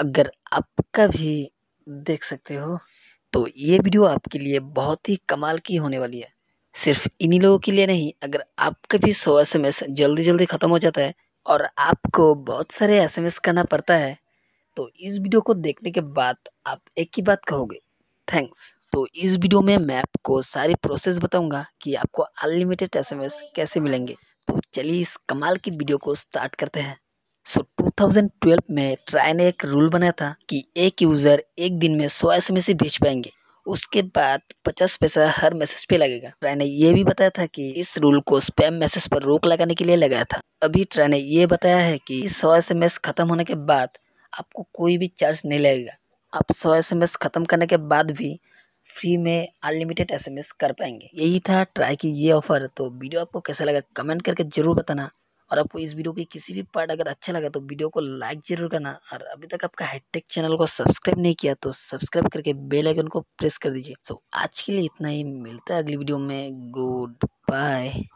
अगर आपका भी देख सकते हो तो ये वीडियो आपके लिए बहुत ही कमाल की होने वाली है सिर्फ इन्हीं लोगों के लिए नहीं अगर आपका भी सौ एस जल्दी जल्दी ख़त्म हो जाता है और आपको बहुत सारे एस करना पड़ता है तो इस वीडियो को देखने के बाद आप एक ही बात कहोगे थैंक्स तो इस वीडियो में मैं आपको सारी प्रोसेस बताऊंगा कि आपको अनलिमिटेड एसएमएस कैसे मिलेंगे तो चलिए इस कमाल की वीडियो को स्टार्ट करते हैं 2012 में ट्राई ने एक रूल बनाया था कि एक यूज़र एक दिन में सौ एस एम भेज पाएंगे उसके बाद 50 पैसा हर मैसेज पे लगेगा ट्राय ने यह भी बताया था कि इस रूल को स्पैम मैसेज पर रोक लगाने के लिए लगाया था अभी ट्राय ने यह बताया है कि सौ एस ख़त्म होने के बाद आपको कोई भी चार्ज नहीं लगेगा आप सौ एस ख़त्म करने के बाद भी फ्री में अनलिमिटेड एसएमएस कर पाएंगे यही था ट्राई की ये ऑफर तो वीडियो आपको कैसा लगा कमेंट करके ज़रूर बताना और आपको इस वीडियो की किसी भी पार्ट अगर अच्छा लगा तो वीडियो को लाइक जरूर करना और अभी तक आपका हाईटेक चैनल को सब्सक्राइब नहीं किया तो सब्सक्राइब करके बेल आइकन को प्रेस कर दीजिए सो so, आज के लिए इतना ही मिलता है अगली वीडियो में गुड बाय